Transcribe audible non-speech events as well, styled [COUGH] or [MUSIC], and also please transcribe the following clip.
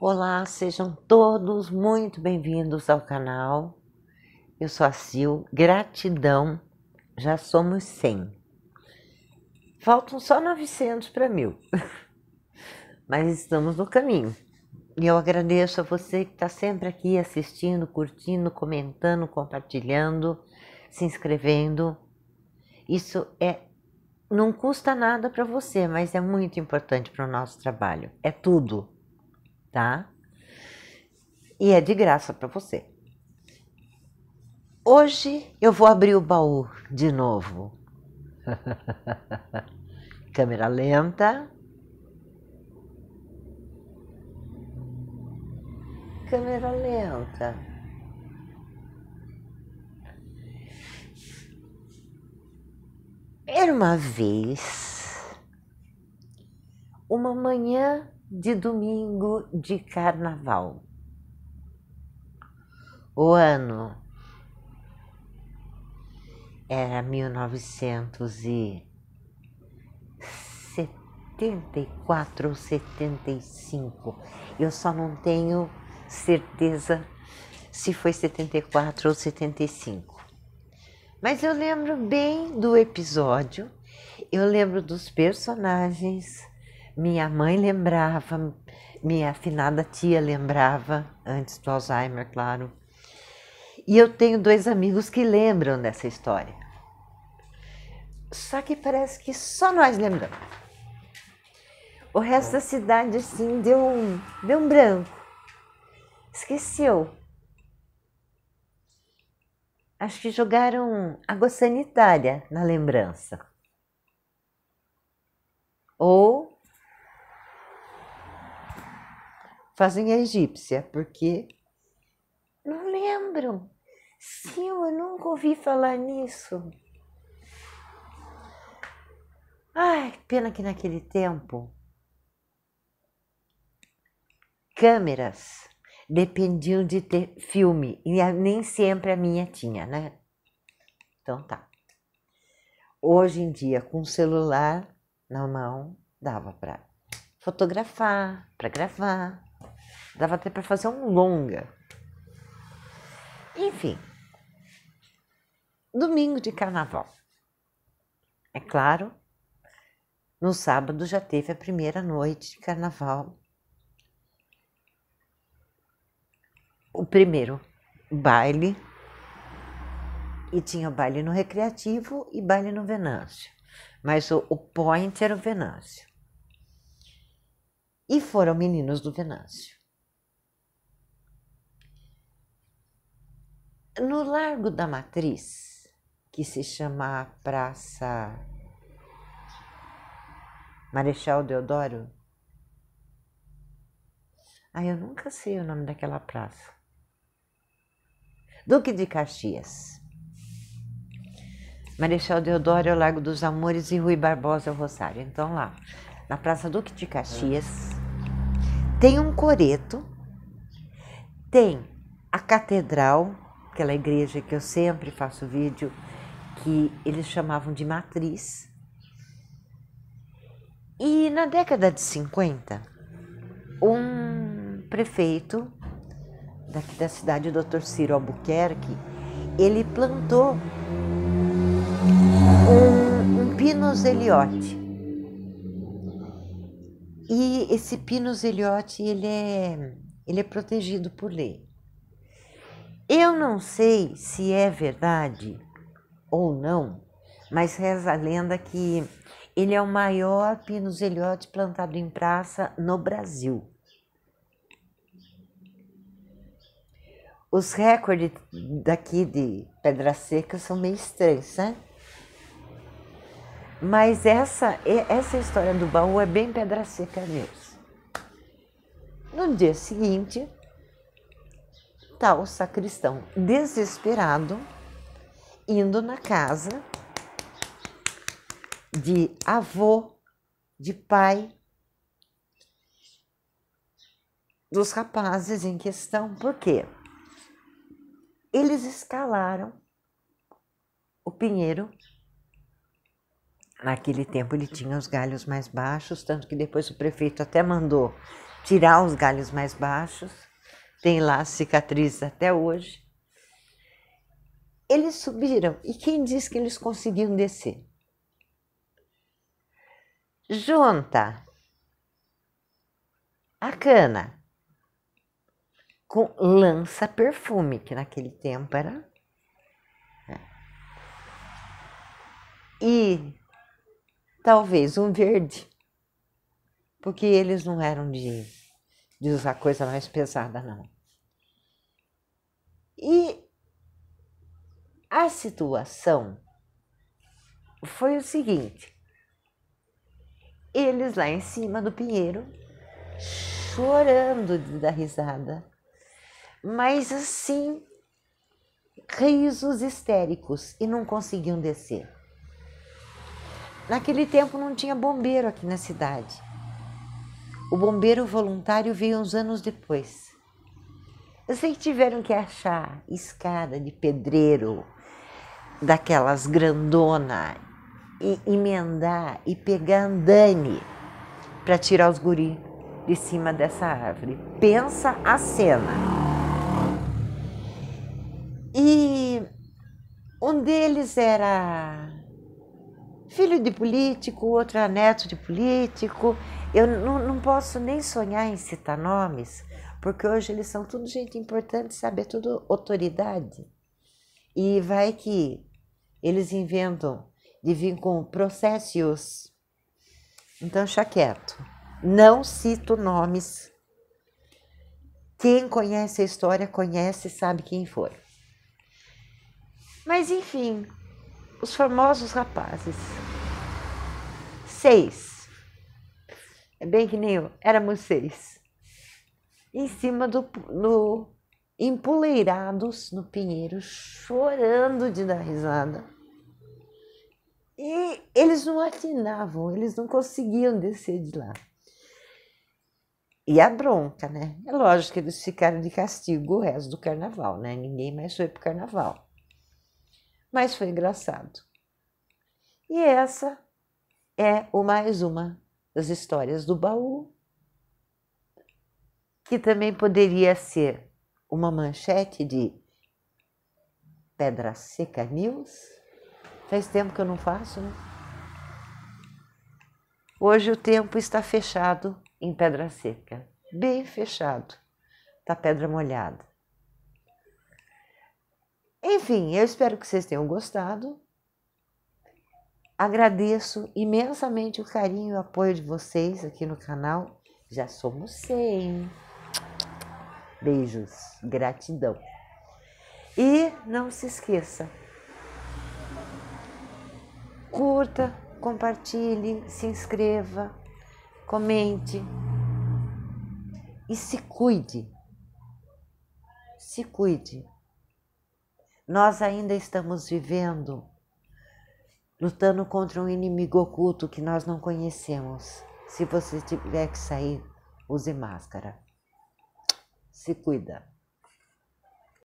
Olá, sejam todos muito bem-vindos ao canal. Eu sou a Sil, gratidão, já somos 100. Faltam só 900 para mil, [LAUGHS] mas estamos no caminho. E eu agradeço a você que está sempre aqui assistindo, curtindo, comentando, compartilhando, se inscrevendo. Isso é não custa nada para você, mas é muito importante para o nosso trabalho. É tudo tá? E é de graça para você. Hoje eu vou abrir o baú de novo. [LAUGHS] Câmera lenta. Câmera lenta. Era uma vez, uma manhã de domingo de carnaval. O ano era 1974 ou 75. Eu só não tenho certeza se foi 74 ou 75. Mas eu lembro bem do episódio, eu lembro dos personagens, minha mãe lembrava, minha afinada tia lembrava, antes do Alzheimer, claro. E eu tenho dois amigos que lembram dessa história. Só que parece que só nós lembramos. O resto da cidade, assim, deu um, deu um branco. Esqueceu. Acho que jogaram água sanitária na lembrança. Ou Fazem a egípcia, porque não lembro. Sim, eu nunca ouvi falar nisso. Ai, pena que naquele tempo câmeras dependiam de ter filme e nem sempre a minha tinha, né? Então tá. Hoje em dia, com o celular na mão, dava para fotografar, para gravar. Dava até para fazer um longa. Enfim. Domingo de carnaval. É claro, no sábado já teve a primeira noite de carnaval. O primeiro baile. E tinha baile no Recreativo e baile no Venâncio. Mas o, o point era o Venâncio. E foram meninos do Venâncio. No Largo da Matriz, que se chama Praça Marechal Deodoro. Ah, eu nunca sei o nome daquela praça. Duque de Caxias. Marechal Deodoro é o Largo dos Amores e Rui Barbosa é o Rosário. Então, lá, na Praça Duque de Caxias, tem um coreto, tem a catedral aquela igreja que eu sempre faço vídeo, que eles chamavam de matriz. E na década de 50, um prefeito daqui da cidade, o Dr. Ciro Albuquerque, ele plantou um, um pinus eliote. E esse pinus eliote, ele é, ele é protegido por lei. Eu não sei se é verdade ou não, mas reza a lenda que ele é o maior pinuzeliote plantado em praça no Brasil. Os recordes daqui de Pedra Seca são meio estranhos, né? Mas essa, essa história do baú é bem Pedra Seca mesmo. No dia seguinte, tal tá o sacristão desesperado indo na casa de avô, de pai dos rapazes em questão, porque eles escalaram o pinheiro. Naquele tempo ele tinha os galhos mais baixos, tanto que depois o prefeito até mandou tirar os galhos mais baixos tem lá cicatrizes até hoje. Eles subiram e quem diz que eles conseguiram descer? Junta a cana com lança perfume, que naquele tempo era. Né? E talvez um verde, porque eles não eram de, de usar coisa mais pesada, não. E a situação foi o seguinte: eles lá em cima do pinheiro, chorando de dar risada, mas assim, risos histéricos e não conseguiam descer. Naquele tempo não tinha bombeiro aqui na cidade. O bombeiro voluntário veio uns anos depois. Eu sei que tiveram que achar escada de pedreiro, daquelas grandona, e emendar e pegar andane para tirar os guri de cima dessa árvore. Pensa a cena. E um deles era filho de político, outro era neto de político. Eu não posso nem sonhar em citar nomes, porque hoje eles são tudo gente importante, sabe? É tudo autoridade. E vai que eles inventam de vir com processos. Então, já quieto. Não cito nomes. Quem conhece a história conhece e sabe quem foi. Mas, enfim, os famosos rapazes. Seis. É bem que nem eu, éramos seis em cima do no, empoleirados no pinheiro, chorando de dar risada. E eles não atinavam, eles não conseguiam descer de lá. E a bronca, né? É lógico que eles ficaram de castigo o resto do carnaval, né? Ninguém mais foi pro carnaval. Mas foi engraçado. E essa é o mais uma das histórias do baú que também poderia ser uma manchete de Pedra Seca News. Faz tempo que eu não faço, né? Hoje o tempo está fechado em Pedra Seca, bem fechado, tá pedra molhada. Enfim, eu espero que vocês tenham gostado. Agradeço imensamente o carinho e o apoio de vocês aqui no canal. Já somos 100. Beijos, gratidão. E não se esqueça, curta, compartilhe, se inscreva, comente e se cuide. Se cuide. Nós ainda estamos vivendo, lutando contra um inimigo oculto que nós não conhecemos. Se você tiver que sair, use máscara se cuida.